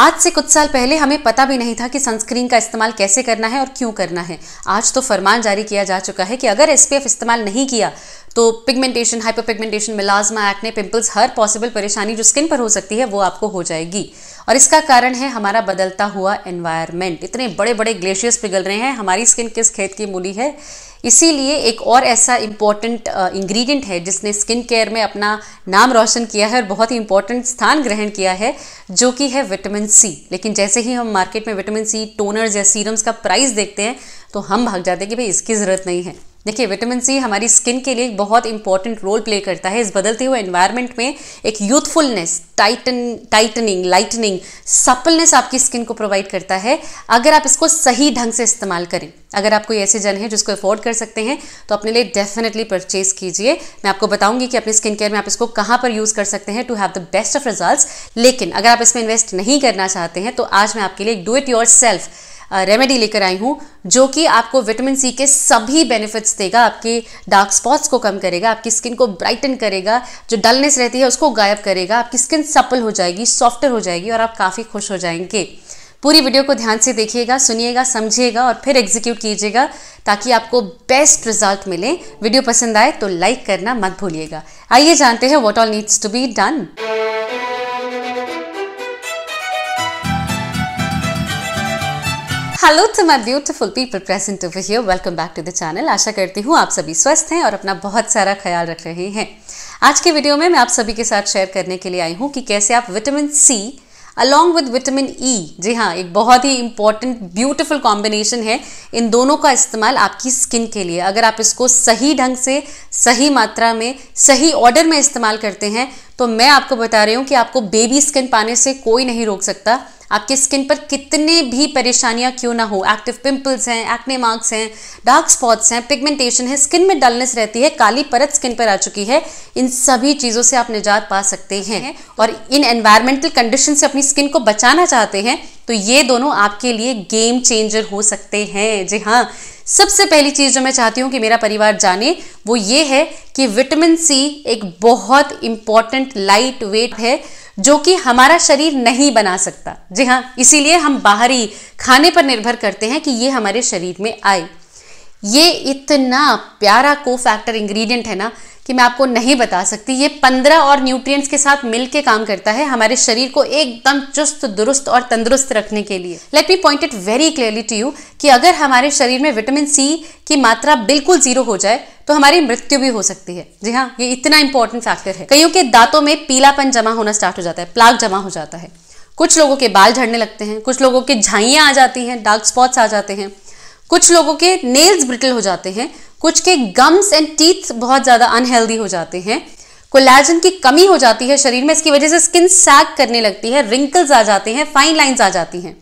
आज से कुछ साल पहले हमें पता भी नहीं था कि सनस्क्रीन का इस्तेमाल कैसे करना है और क्यों करना है आज तो फरमान जारी किया जा चुका है कि अगर एस इस्तेमाल नहीं किया तो पिगमेंटेशन हाइपर पिगमेंटेशन मिलाजमा एक्ने पिंपल्स हर पॉसिबल परेशानी जो स्किन पर हो सकती है वो आपको हो जाएगी और इसका कारण है हमारा बदलता हुआ एनवायरमेंट इतने बड़े बड़े ग्लेशियर्स पिघल रहे हैं हमारी स्किन किस खेत की मूली है इसीलिए एक और ऐसा इम्पॉर्टेंट इंग्रेडिएंट है जिसने स्किन केयर में अपना नाम रोशन किया है और बहुत ही इम्पॉर्टेंट स्थान ग्रहण किया है जो कि है विटामिन सी लेकिन जैसे ही हम मार्केट में विटामिन सी टोनर्स या सीरम्स का प्राइस देखते हैं तो हम भाग जाते हैं कि भाई इसकी ज़रूरत नहीं है देखिए विटामिन सी हमारी स्किन के लिए एक बहुत इंपॉर्टेंट रोल प्ले करता है इस बदलते हुए एनवायरनमेंट में एक youthfulness tighten tightening lightening suppleness आपकी स्किन को प्रोवाइड करता है अगर आप इसको सही ढंग से इस्तेमाल करें अगर आप कोई ऐसे जन हैं जिसको अफोर्ड कर सकते हैं तो अपने लिए डेफिनेटली परचेज कीजिए मैं आपको बताऊंगी कि अपने स्किन केयर में आप इसको कहाँ पर यूज़ कर सकते हैं to have the best of result लेकिन अगर आप इसमें इन्वेस्ट नहीं करना चाहते हैं तो आज मैं आपके लिए do it yourself remedy लेकर आई हूँ जो कि आपको विटामिन सी के सभी बेनिफिट्स देगा आपके डार्क स्पॉट्स को कम करेगा आपकी स्किन को ब्राइटन करेगा जो डलनेस रहती है उसको गायब करेगा आपकी स्किन सपल हो जाएगी सॉफ्टर हो जाएगी और आप काफ़ी खुश हो जाएंगे पूरी वीडियो को ध्यान से देखिएगा सुनिएगा समझिएगा और फिर एग्जीक्यूट कीजिएगा ताकि आपको बेस्ट रिजल्ट मिले वीडियो पसंद आए तो लाइक करना मत भूलिएगा आइए जानते हैं what all needs to be done hello to my beautiful people present over here welcome back to the channel आशा करती हूँ आप सभी स्वस्थ हैं और अपना बहुत सारा ख्याल रख रहे हैं आज के वीडियो में मैं आप सभी के साथ शेयर करने के लिए आई हूँ कि कैसे आप vitamin C along with vitamin E जी हाँ एक बहुत ही इंपॉर्टेंट ब्यूटिफुल कॉम्बिनेशन है इन दोनों का इस्तेमाल आपकी स्किन के लिए अगर आप इसको सही ढंग से सही मात्रा में सही ऑर्डर में इस्तेमाल करते हैं तो मैं आपको बता रही हूँ कि आपको बेबी स्किन पाने से कोई नहीं रोक सकता आपके स्किन पर कितने भी परेशानियां क्यों ना हो एक्टिव पिंपल्स हैं एक्ने मार्क्स हैं डार्क स्पॉट्स हैं पिगमेंटेशन है स्किन में डलनेस रहती है काली परत स्किन पर आ चुकी है इन सभी चीज़ों से आप निजात पा सकते हैं और इन एनवायरमेंटल कंडीशन से अपनी स्किन को बचाना चाहते हैं तो ये दोनों आपके लिए गेम चेंजर हो सकते हैं जी हाँ सबसे पहली चीज़ जो मैं चाहती हूँ कि मेरा परिवार जाने वो ये है कि विटामिन सी एक बहुत इंपॉर्टेंट लाइट वेट है जो कि हमारा शरीर नहीं बना सकता जी हाँ इसीलिए हम बाहरी खाने पर निर्भर करते हैं कि ये हमारे शरीर में आए ये इतना प्यारा को फैक्टर इंग्रेडिएंट है ना कि मैं आपको नहीं बता सकती ये पंद्रह और न्यूट्रिएंट्स के साथ मिल के काम करता है हमारे शरीर को एकदम चुस्त दुरुस्त और तंदुरुस्त रखने के लिए let me point it very clearly to you कि अगर हमारे शरीर में विटामिन सी की मात्रा बिल्कुल जीरो हो जाए तो हमारी मृत्यु भी हो सकती है जी हाँ ये इतना इंपॉर्टेंट फैक्टर है कईयों के दांतों में पीलापन जमा होना स्टार्ट हो जाता है प्लाग जमा हो जाता है कुछ लोगों के बाल झड़ने लगते हैं कुछ लोगों के झाइयाँ आ जाती हैं डार्क स्पॉट्स आ जाते हैं कुछ लोगों के नेल्स ब्रिटल हो जाते हैं कुछ के गम्स एंड टीथ बहुत ज़्यादा अनहेल्दी हो जाते हैं कोलैजन की कमी हो जाती है शरीर में इसकी वजह से स्किन सैक करने लगती है रिंकल्स आ जाते हैं फाइन लाइंस आ जाती हैं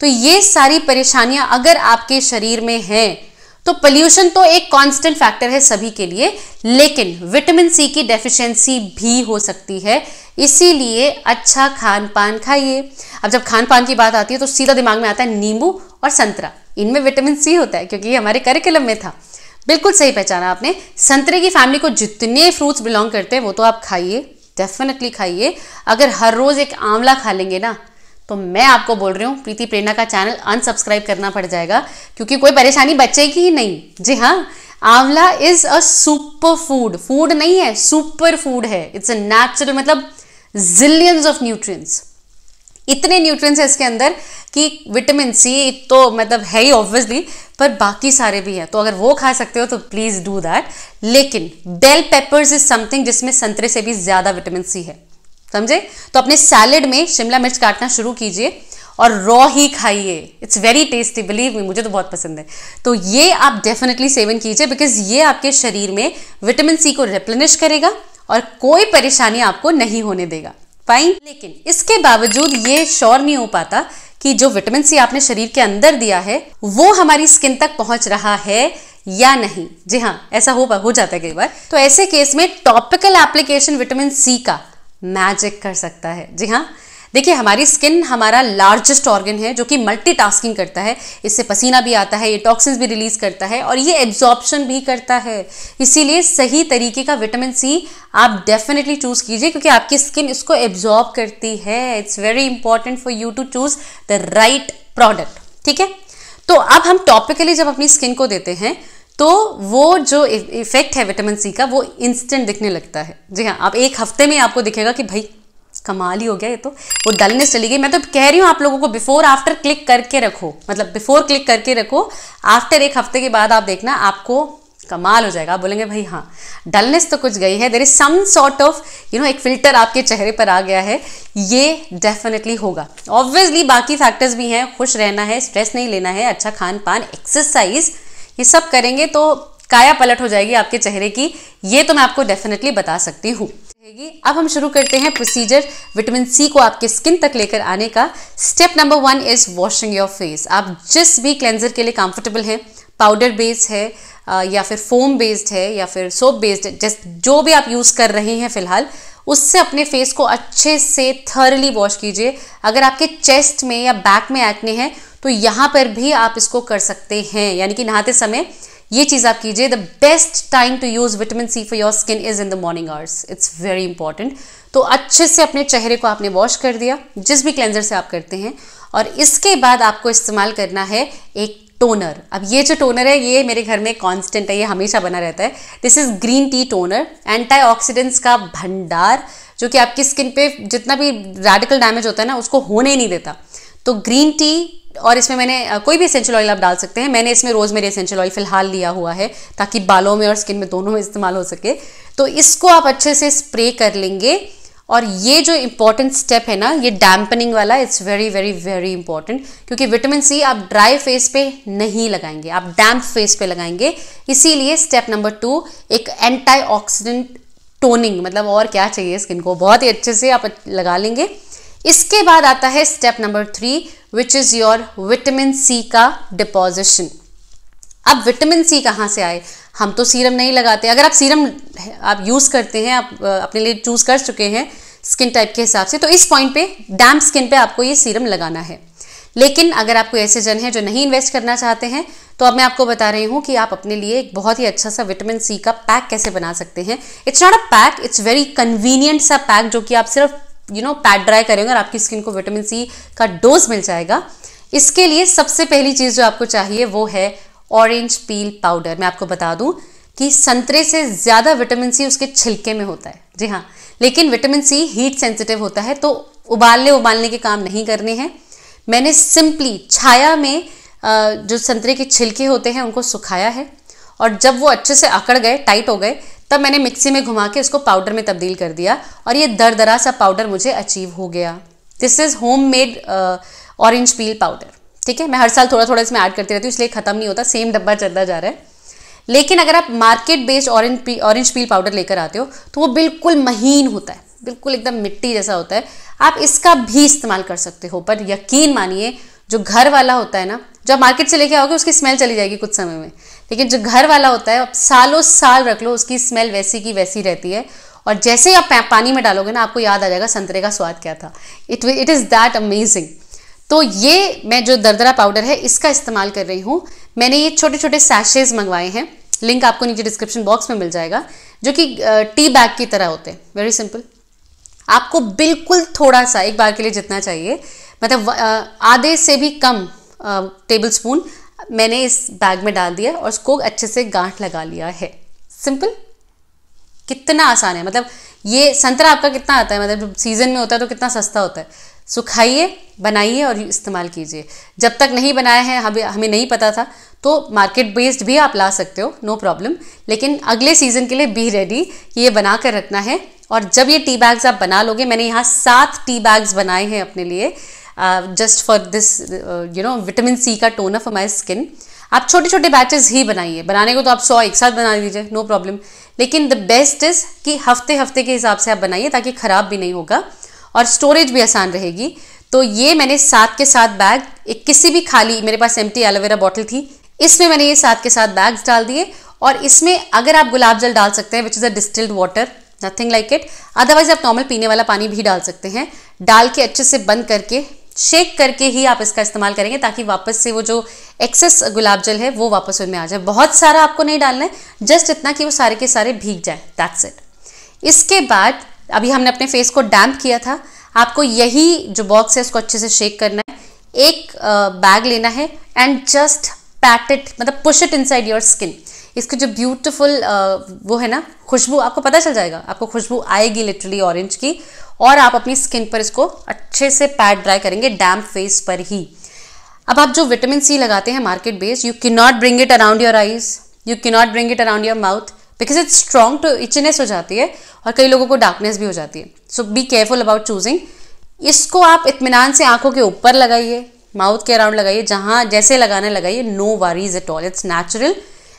तो ये सारी परेशानियां अगर आपके शरीर में हैं तो पोल्यूशन तो एक कांस्टेंट फैक्टर है सभी के लिए लेकिन विटामिन सी की डेफिशिएंसी भी हो सकती है इसीलिए अच्छा खान पान खाइए अब जब खान पान की बात आती है तो सीधा दिमाग में आता है नींबू और संतरा इनमें विटामिन सी होता है क्योंकि ये हमारे करिकुलम में था बिल्कुल सही पहचाना आपने संतरे की फैमिली को जितने फ्रूट्स बिलोंग करते हैं वो तो आप खाइए डेफिनेटली खाइए अगर हर रोज़ एक आंवला खा लेंगे ना तो मैं आपको बोल रही हूँ प्रीति प्रेरणा का चैनल अनसब्सक्राइब करना पड़ जाएगा क्योंकि कोई परेशानी की ही नहीं जी हाँ amla is a super food food नहीं है सुपर फूड है इट्स अ नेचुरल मतलब जिलियंस ऑफ न्यूट्रिएंट्स इतने न्यूट्रिएंट्स हैं इसके अंदर कि विटामिन सी तो मतलब है ही ऑब्वियसली पर बाकी सारे भी हैं तो अगर वो खा सकते हो तो प्लीज़ डू दैट लेकिन बेल पेपर्स इज समथिंग जिसमें संतरे से भी ज़्यादा विटामिन सी है समझे तो अपने सैलेड में शिमला मिर्च काटना शुरू कीजिए और रॉ ही खाइए it's very tasty believe me मुझे तो बहुत पसंद है तो ये आप डेफिनेटली सेवन कीजिए बिकॉज ये आपके शरीर में विटामिन सी को रिप्लेनिश करेगा और कोई परेशानी आपको नहीं होने देगा फाइन लेकिन इसके बावजूद ये श्योर नहीं हो पाता कि जो विटामिन सी आपने शरीर के अंदर दिया है वो हमारी स्किन तक पहुंच रहा है या नहीं जी हाँ ऐसा हो हो जाता है कई बार तो ऐसे केस में टॉपिकल एप्लीकेशन विटामिन सी का मैजिक कर सकता है जी हाँ देखिए हमारी स्किन हमारा लार्जेस्ट ऑर्गन है जो कि मल्टीटास्किंग करता है इससे पसीना भी आता है ये टॉक्सिन्स भी रिलीज करता है और ये एब्जॉर्प्शन भी करता है इसीलिए सही तरीके का विटामिन सी आप डेफिनेटली चूज कीजिए क्योंकि आपकी स्किन इसको एब्जॉर्ब करती है it's very important for you to choose the right product ठीक है तो अब हम टॉपिकली जब अपनी स्किन को देते हैं तो वो जो इफेक्ट e-, है विटामिन सी का वो इंस्टेंट दिखने लगता है जी हाँ आप एक हफ्ते में आपको दिखेगा कि भाई कमाल ही हो गया ये तो वो डलनेस चली गई मैं तो कह रही हूँ आप लोगों को बिफोर आफ्टर क्लिक करके रखो मतलब बिफोर क्लिक करके रखो आफ्टर एक हफ्ते के बाद आप देखना आपको कमाल हो जाएगा आप बोलेंगे भाई हाँ डलनेस तो कुछ गई है there is some sort of you know एक फिल्टर आपके चेहरे पर आ गया है ये डेफिनेटली होगा ऑब्वियसली बाकी फैक्टर्स भी हैं खुश रहना है स्ट्रेस नहीं लेना है अच्छा खान पान एक्सरसाइज ये सब करेंगे तो काया पलट हो जाएगी आपके चेहरे की ये तो मैं आपको डेफिनेटली बता सकती हूँ रहेगी अब हम शुरू करते हैं प्रोसीजर विटामिन सी को आपके स्किन तक लेकर आने का step number one is washing your face आप जिस भी क्लेंजर के लिए कंफर्टेबल हैं पाउडर बेस्ड है या फिर फोम बेस्ड है या फिर सोप बेस्ड है जस्ट जो भी आप यूज़ कर रहे हैं फिलहाल उससे अपने फेस को अच्छे से थर्ली वॉश कीजिए अगर आपके चेस्ट में या बैक में एक्ने हैं तो यहाँ पर भी आप इसको कर सकते हैं यानी कि नहाते समय ये चीज़ आप कीजिए the best time to use vitamin C for your skin is in the morning hours it's very important तो अच्छे से अपने चेहरे को आपने वॉश कर दिया जिस भी क्लेंजर से आप करते हैं और इसके बाद आपको इस्तेमाल करना है एक टोनर अब ये जो टोनर है ये मेरे घर में कांस्टेंट है ये हमेशा बना रहता है this is green tea toner antioxidants का भंडार जो कि आपकी स्किन पे जितना भी रेडिकल डैमेज होता है ना उसको होने ही नहीं देता तो ग्रीन टी और इसमें मैंने कोई भी एसेंशियल ऑयल आप डाल सकते हैं मैंने इसमें रोज मेरे एसेंशियल ऑयल फिलहाल लिया हुआ है ताकि बालों में और स्किन में दोनों में इस्तेमाल हो सके तो इसको आप अच्छे से स्प्रे कर लेंगे और ये जो इम्पॉर्टेंट स्टेप है ना ये डैम्पनिंग वाला it's very very very important क्योंकि विटामिन सी आप ड्राई फेस पे नहीं लगाएंगे आप डैम्प फेस पे लगाएंगे इसीलिए स्टेप नंबर टू एक एंटी टोनिंग मतलब और क्या चाहिए स्किन को बहुत ही अच्छे से आप लगा लेंगे इसके बाद आता है step number three which is your vitamin C का डिपोजिशन अब विटामिन सी कहाँ से आए हम तो सीरम नहीं लगाते अगर आप सीरम आप यूज़ करते हैं आप अपने लिए चूज़ कर चुके हैं स्किन टाइप के हिसाब से तो इस पॉइंट पे डैम्प स्किन पे आपको ये सीरम लगाना है लेकिन अगर आपको ऐसे जन हैं जो नहीं इन्वेस्ट करना चाहते हैं तो अब मैं आपको बता रही हूँ कि आप अपने लिए एक बहुत ही अच्छा सा विटामिन सी का पैक कैसे बना सकते हैं it's not a pack it's very convenient सा पैक जो कि आप सिर्फ यू नो पैड ड्राई करेंगे और आपकी स्किन को विटामिन सी का डोज मिल जाएगा इसके लिए सबसे पहली चीज़ जो आपको चाहिए वो है ऑरेंज पील पाउडर मैं आपको बता दूं कि संतरे से ज़्यादा विटामिन सी उसके छिलके में होता है जी हाँ लेकिन विटामिन सी हीट सेंसिटिव होता है तो उबालने उबालने के काम नहीं करने हैं मैंने सिंपली छाया में जो संतरे के छिलके होते हैं उनको सुखाया है और जब वो अच्छे से अकड़ गए टाइट हो गए तब मैंने मिक्सी में घुमा के उसको पाउडर में तब्दील कर दिया और ये दर दरा सा पाउडर मुझे अचीव हो गया this is homemade orange peel powder ठीक है मैं हर साल थोड़ा थोड़ा इसमें ऐड करती रहती हूँ इसलिए ख़त्म नहीं होता सेम डब्बा चलता जा रहा है लेकिन अगर आप market based orange p orange peel powder लेकर आते हो तो वो बिल्कुल महीन होता है बिल्कुल एकदम मिट्टी जैसा होता है आप इसका भी इस्तेमाल कर सकते हो पर यकीन मानिए जो घर वाला होता है ना जो आप मार्केट से लेके आओगे उसकी स्मेल चली जाएगी कुछ समय में लेकिन जो घर वाला होता है आप सालों साल रख लो उसकी स्मेल वैसी की वैसी रहती है और जैसे ही आप पानी में डालोगे ना आपको याद आ जाएगा संतरे का स्वाद क्या था it it is that amazing तो ये मैं जो दरदरा पाउडर है इसका इस्तेमाल कर रही हूँ मैंने ये छोटे छोटे सैशेज मंगवाए हैं लिंक आपको नीचे डिस्क्रिप्शन बॉक्स में मिल जाएगा जो कि टी बैग की तरह होते हैं वेरी सिंपल आपको बिल्कुल थोड़ा सा एक बार के लिए जितना चाहिए मतलब आधे से भी कम टेबल स्पून मैंने इस बैग में डाल दिया और उसको अच्छे से गांठ लगा लिया है सिंपल कितना आसान है मतलब ये संतरा आपका कितना आता है मतलब जब सीज़न में होता है तो कितना सस्ता होता है सुखाइए बनाइए और इस्तेमाल कीजिए जब तक नहीं बनाया है हमें हमें नहीं पता था तो मार्केट बेस्ड भी आप ला सकते हो नो प्रॉब्लम लेकिन अगले सीज़न के लिए बी रेडी कि ये बना कर रखना है और जब ये टी बैग्स आप बना लोगे मैंने यहाँ सात टी बैग्स बनाए हैं अपने लिए just for this you know vitamin C का टोनर फॉर माई स्किन आप छोटे छोटे बैचेस ही बनाइए बनाने को तो आप सौ एक साथ बना लीजिए नो प्रॉब्लम लेकिन द बेस्ट इज़ कि हफ्ते हफ्ते के हिसाब से आप बनाइए ताकि ख़राब भी नहीं होगा और स्टोरेज भी आसान रहेगी तो ये मैंने सात के साथ बैग एक किसी भी खाली मेरे पास एम्प्टी एलोवेरा बॉटल थी इसमें मैंने ये सात के साथ बैग्स डाल दिए और इसमें अगर आप गुलाब जल डाल सकते हैं which is a distilled water nothing like it otherwise आप नॉर्मल पीने वाला पानी भी डाल सकते हैं डाल के अच्छे से बंद करके शेक करके ही आप इसका इस्तेमाल करेंगे ताकि वापस से वो जो एक्सेस गुलाब जल है वो वापस उनमें आ जाए बहुत सारा आपको नहीं डालना है जस्ट इतना कि वो सारे के सारे भीग जाए दैट्स इट इसके बाद अभी हमने अपने फेस को डैम्प किया था आपको यही जो बॉक्स है उसको अच्छे से शेक करना है एक बैग लेना है एंड जस्ट पैट इट मतलब push it inside your skin इसकी जो ब्यूटिफुल वो है ना खुशबू आपको पता चल जाएगा आपको खुशबू आएगी लिटरली ऑरेंज की और आप अपनी स्किन पर इसको अच्छे से पैड ड्राई करेंगे डैम्प फेस पर ही अब आप जो विटामिन सी लगाते हैं market based you can not bring it around your eyes you can not bring it around your mouth because it's strong to itchiness हो जाती है और कई लोगों को डार्कनेस भी हो जाती है so be careful about choosing इसको आप इतमान से आंखों के ऊपर लगाइए माउथ के अराउंड लगाइए जहाँ जैसे लगाने लगाइए no worries at all it's natural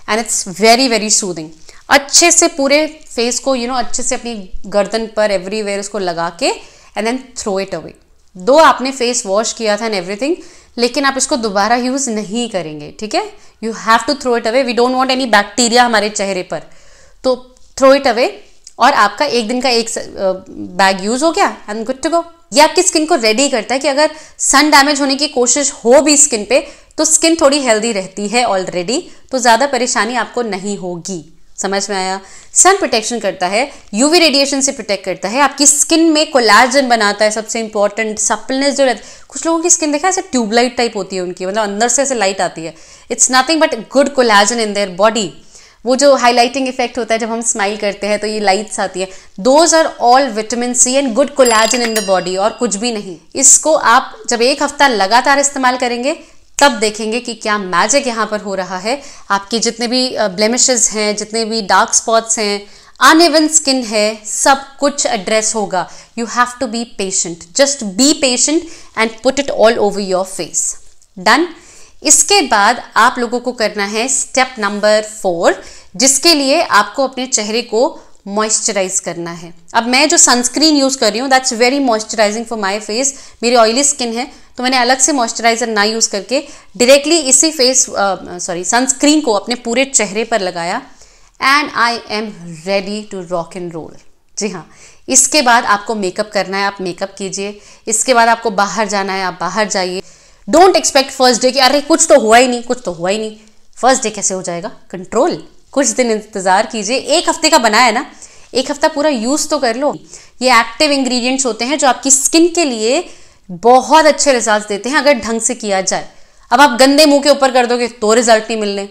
and it's very very soothing अच्छे से पूरे फेस को यू you नो know, अच्छे से अपनी गर्दन पर एवरीवेयर उसको लगा के and then throw it away दो आपने फेस वॉश किया था एंड एवरीथिंग लेकिन आप इसको दोबारा यूज़ नहीं करेंगे ठीक है you have to throw it away we don't want any bacteria हमारे चेहरे पर तो थ्रो इट अवे और आपका एक दिन का एक बैग यूज़ हो गया एंड गुड टू गो ये आपकी स्किन को रेडी करता है कि अगर सन डैमेज होने की कोशिश हो भी स्किन पे तो स्किन थोड़ी हेल्दी रहती है ऑलरेडी तो ज़्यादा परेशानी आपको नहीं होगी समझ में आया सन प्रोटेक्शन करता है यूवी रेडिएशन से प्रोटेक्ट करता है आपकी स्किन में कोलाजन बनाता है सबसे इंपॉर्टेंट सप्लनेस जो रहती है कुछ लोगों की स्किन देखा ऐसे ट्यूबलाइट टाइप होती है उनकी मतलब अंदर से ऐसे लाइट आती है it's nothing but good collagen in their body वो जो हाईलाइटिंग इफेक्ट होता है जब हम स्माइल करते हैं तो ये लाइट्स आती है those are all vitamin C and good collagen in the body और कुछ भी नहीं इसको आप जब एक हफ्ता लगातार इस्तेमाल करेंगे तब देखेंगे कि क्या मैजिक यहाँ पर हो रहा है आपकी जितने भी ब्लेमिश हैं जितने भी डार्क स्पॉट्स हैं अनइवन स्किन है सब कुछ एड्रेस होगा you have to be patient just be patient and put it all over your face done इसके बाद आप लोगों को करना है स्टेप नंबर फोर जिसके लिए आपको अपने चेहरे को मॉइस्चराइज करना है अब मैं जो सनस्क्रीन यूज़ कर रही हूँ that's very moisturising for my face मेरी ऑयली स्किन है तो मैंने अलग से मॉइस्चराइज़र ना यूज़ करके डायरेक्टली इसी फेस सॉरी सनस्क्रीन को अपने पूरे चेहरे पर लगाया and I am ready to rock and roll जी हाँ इसके बाद आपको मेकअप करना है आप मेकअप कीजिए इसके बाद आपको बाहर जाना है आप बाहर जाइए डोंट एक्सपेक्ट फर्स्ट डे कि अरे कुछ तो हुआ ही नहीं कुछ तो हुआ ही नहीं फर्स्ट डे कैसे हो जाएगा कंट्रोल कुछ दिन इंतज़ार कीजिए एक हफ्ते का बनाया ना एक हफ्ता पूरा यूज़ तो कर लो ये एक्टिव इंग्रेडिएंट्स होते हैं जो आपकी स्किन के लिए बहुत अच्छे रिजल्ट देते हैं अगर ढंग से किया जाए अब आप गंदे मुंह के ऊपर कर दोगे तो रिजल्ट नहीं मिलने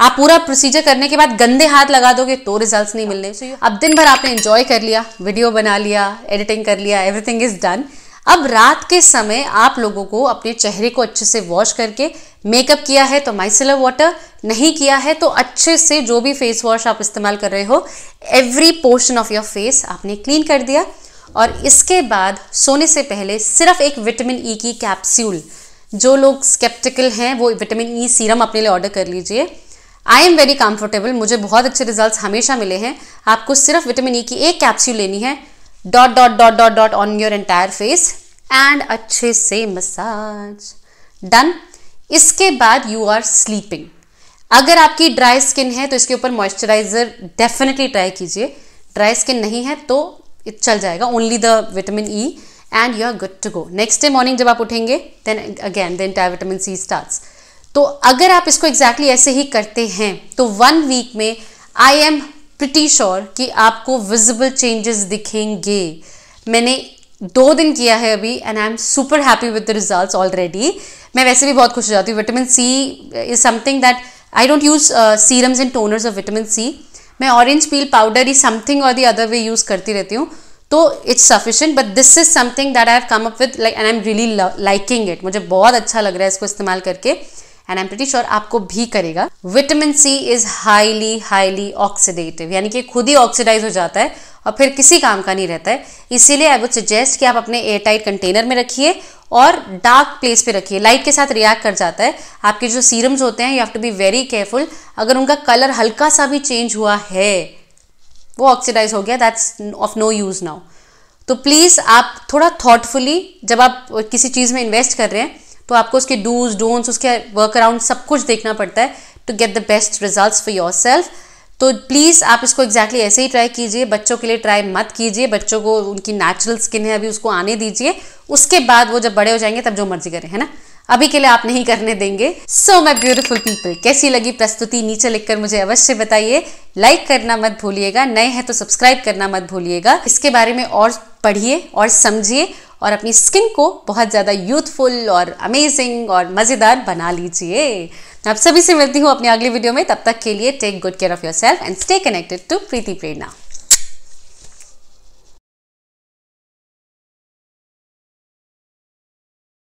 आप पूरा प्रोसीजर करने के बाद गंदे हाथ लगा दोगे तो रिजल्ट्स नहीं मिलने so, अब दिन भर आपने इंजॉय कर लिया वीडियो बना लिया एडिटिंग कर लिया एवरीथिंग इज डन अब रात के समय आप लोगों को अपने चेहरे को अच्छे से वॉश करके मेकअप किया है तो माइसिलर वाटर नहीं किया है तो अच्छे से जो भी फेस वॉश आप इस्तेमाल कर रहे हो every portion of your face आपने क्लीन कर दिया और इसके बाद सोने से पहले सिर्फ एक विटामिन ई e की कैप्सूल जो लोग स्केप्टिकल हैं वो विटामिन ई e सीरम अपने लिए ऑर्डर कर लीजिए आई एम वेरी कंफर्टेबल मुझे बहुत अच्छे रिजल्ट हमेशा मिले हैं आपको सिर्फ विटामिन ई e की एक कैप्सूल लेनी है dot dot dot dot dot on your entire face and अच्छे से मसाज डन इसके बाद यू आर स्लीपिंग अगर आपकी ड्राई स्किन है तो इसके ऊपर मॉइस्चराइजर डेफिनेटली ट्राई कीजिए ड्राई स्किन नहीं है तो इट चल जाएगा only the vitamin E and you are good to go next day morning जब आप उठेंगे then again then tie vitamin C start तो अगर आप इसको एग्जैक्टली exactly ऐसे ही करते हैं तो वन वीक में आई एम प्रिटी श्योर कि आपको विजिबल चेंजेस दिखेंगे मैंने दो दिन किया है अभी and I am super happy with the result already मैं वैसे भी बहुत खुश हो जाती हूँ vitamin C is something that I don't use serums and toners of vitamin C मैं ऑरेंज पील पाउडर ही समथिंग और दी अदर वे यूज़ करती रहती हूँ तो it's sufficient but this is something that I have come up with like and I am really liking it मुझे बहुत अच्छा लग रहा है इसको इस्तेमाल करके and I am pretty sure आपको भी करेगा vitamin C is highly highly oxidative यानी कि खुद ही ऑक्सीडाइज हो जाता है और फिर किसी काम का नहीं रहता है इसीलिए आई वुड सजेस्ट कि आप अपने एयर टाइट कंटेनर में रखिए और डार्क प्लेस पे रखिए लाइट के साथ रिएक्ट कर जाता है आपके जो सीरम्स होते हैं you have to be very careful अगर उनका कलर हल्का सा भी चेंज हुआ है वो ऑक्सीडाइज हो गया that's of no use now तो प्लीज़ आप थोड़ा थॉटफुली जब आप किसी चीज़ में इन्वेस्ट कर रहे हैं तो आपको उसके डूज डोंट्स उसके वर्क अराउंड सब कुछ देखना पड़ता है to get the best result for yourself तो प्लीज़ आप इसको एग्जैक्टली exactly ऐसे ही ट्राई कीजिए बच्चों के लिए ट्राई मत कीजिए बच्चों को उनकी नेचुरल स्किन है अभी उसको आने दीजिए उसके बाद वो जब बड़े हो जाएंगे तब जो मर्जी करें है ना अभी के लिए आप नहीं करने देंगे सो माई ब्यूटिफुल पीपल कैसी लगी प्रस्तुति नीचे लिखकर मुझे अवश्य बताइए लाइक करना मत भूलिएगा नए हैं तो सब्सक्राइब करना मत भूलिएगा इसके बारे में और पढ़िए और समझिए और अपनी स्किन को बहुत ज़्यादा यूथफुल और अमेजिंग और मज़ेदार बना लीजिए आप सभी से मिलती हूँ अपने अगले वीडियो में तब तक के लिए take good care of yourself and stay connected to Preeti Prerna